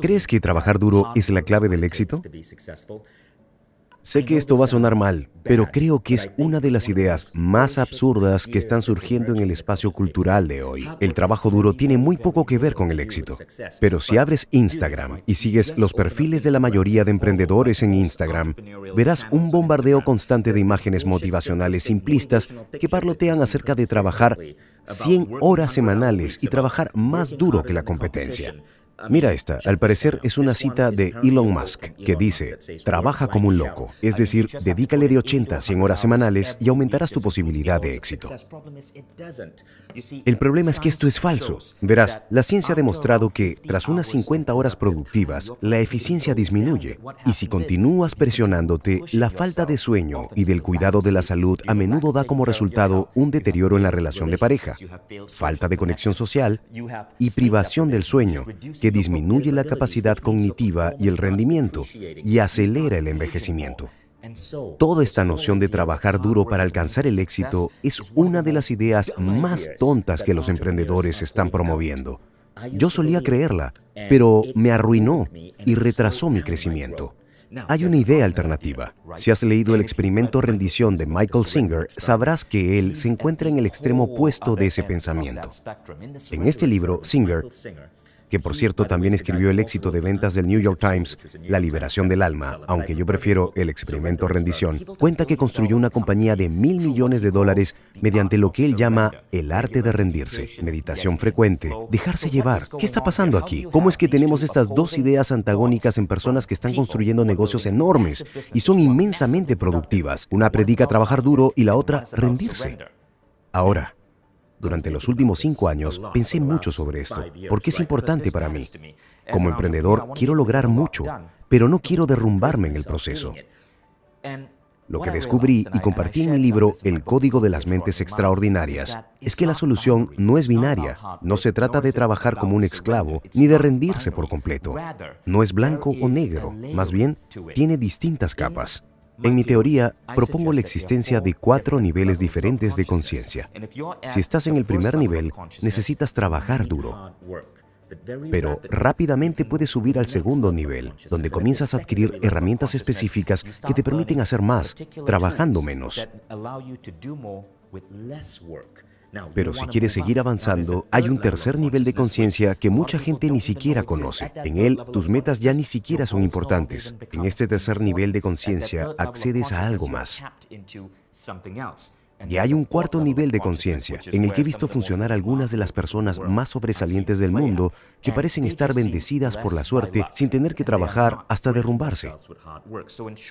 ¿Crees que trabajar duro es la clave del éxito? Sé que esto va a sonar mal, pero creo que es una de las ideas más absurdas que están surgiendo en el espacio cultural de hoy. El trabajo duro tiene muy poco que ver con el éxito. Pero si abres Instagram y sigues los perfiles de la mayoría de emprendedores en Instagram, verás un bombardeo constante de imágenes motivacionales simplistas que parlotean acerca de trabajar 100 horas semanales y trabajar más duro que la competencia. Mira esta, al parecer es una cita de Elon Musk que dice, trabaja como un loco, es decir, dedícale de 80 a 100 horas semanales y aumentarás tu posibilidad de éxito. El problema es que esto es falso. Verás, la ciencia ha demostrado que tras unas 50 horas productivas, la eficiencia disminuye y si continúas presionándote, la falta de sueño y del cuidado de la salud a menudo da como resultado un deterioro en la relación de pareja, falta de conexión social y privación del sueño, que disminuye la capacidad cognitiva y el rendimiento y acelera el envejecimiento. Toda esta noción de trabajar duro para alcanzar el éxito es una de las ideas más tontas que los emprendedores están promoviendo. Yo solía creerla, pero me arruinó y retrasó mi crecimiento. Hay una idea alternativa. Si has leído el experimento rendición de Michael Singer, sabrás que él se encuentra en el extremo opuesto de ese pensamiento. En este libro, Singer que por cierto también escribió el éxito de ventas del New York Times, La liberación del alma, aunque yo prefiero el experimento rendición, cuenta que construyó una compañía de mil millones de dólares mediante lo que él llama el arte de rendirse, meditación frecuente, dejarse llevar. ¿Qué está pasando aquí? ¿Cómo es que tenemos estas dos ideas antagónicas en personas que están construyendo negocios enormes y son inmensamente productivas? Una predica trabajar duro y la otra rendirse. Ahora, durante los últimos cinco años pensé mucho sobre esto, porque es importante para mí. Como emprendedor quiero lograr mucho, pero no quiero derrumbarme en el proceso. Lo que descubrí y compartí en mi libro El Código de las Mentes Extraordinarias es que la solución no es binaria, no se trata de trabajar como un esclavo ni de rendirse por completo. No es blanco o negro, más bien tiene distintas capas. En mi teoría, propongo la existencia de cuatro niveles diferentes de conciencia. Si estás en el primer nivel, necesitas trabajar duro. Pero rápidamente puedes subir al segundo nivel, donde comienzas a adquirir herramientas específicas que te permiten hacer más, trabajando menos. Pero si quieres seguir avanzando, hay un tercer nivel de conciencia que mucha gente ni siquiera conoce. En él, tus metas ya ni siquiera son importantes. En este tercer nivel de conciencia, accedes a algo más. Y hay un cuarto nivel de conciencia en el que he visto funcionar algunas de las personas más sobresalientes del mundo que parecen estar bendecidas por la suerte sin tener que trabajar hasta derrumbarse.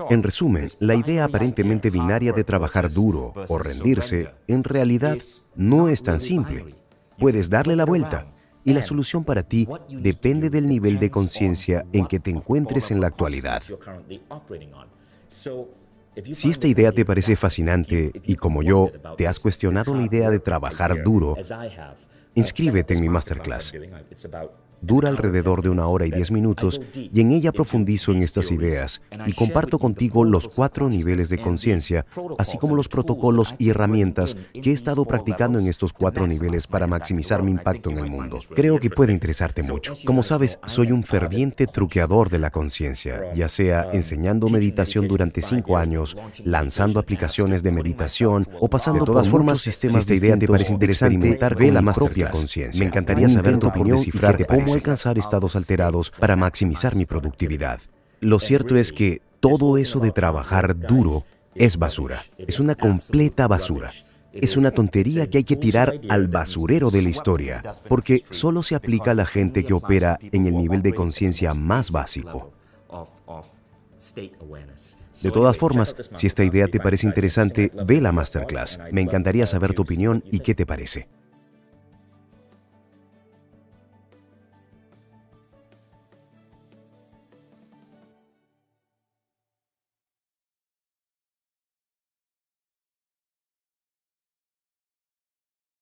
En resumen, la idea aparentemente binaria de trabajar duro o rendirse en realidad no es tan simple. Puedes darle la vuelta y la solución para ti depende del nivel de conciencia en que te encuentres en la actualidad. Si esta idea te parece fascinante y como yo te has cuestionado la idea de trabajar duro, inscríbete en mi masterclass dura alrededor de una hora y diez minutos y en ella profundizo en estas ideas y comparto contigo los cuatro niveles de conciencia, así como los protocolos y herramientas que he estado practicando en estos cuatro niveles para maximizar mi impacto en el mundo. Creo que puede interesarte mucho. Como sabes, soy un ferviente truqueador de la conciencia, ya sea enseñando meditación durante cinco años, lanzando aplicaciones de meditación o pasando de todas formas sistemas de idea de parecer interesante, experimentar la más propia conciencia. Me encantaría saber tu opinión de cómo alcanzar estados alterados para maximizar mi productividad. Lo cierto es que todo eso de trabajar duro es basura, es una completa basura. Es una tontería que hay que tirar al basurero de la historia, porque solo se aplica a la gente que opera en el nivel de conciencia más básico. De todas formas, si esta idea te parece interesante, ve la masterclass. Me encantaría saber tu opinión y qué te parece.